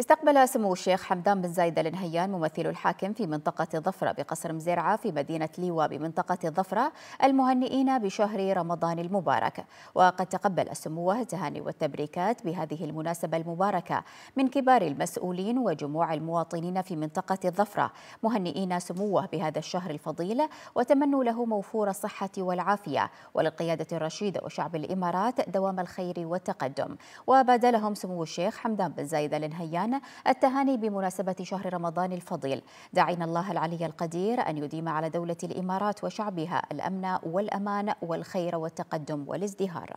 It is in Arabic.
استقبل سمو الشيخ حمدان بن زايد النهيان ممثل الحاكم في منطقة الظفرة بقصر مزرعة في مدينة ليوى بمنطقة الظفرة المهنئين بشهر رمضان المبارك وقد تقبل سموه التهاني والتبريكات بهذه المناسبة المباركة من كبار المسؤولين وجموع المواطنين في منطقة الظفرة مهنئين سموه بهذا الشهر الفضيل وتمنوا له موفور الصحة والعافية وللقيادة الرشيدة وشعب الإمارات دوام الخير والتقدم وبادلهم سمو الشيخ حمدان بن زايد النهيان الإيمان التهاني بمناسبة شهر رمضان الفضيل داعين الله العلي القدير أن يديم على دولة الإمارات وشعبها الأمن والأمان والخير والتقدم والازدهار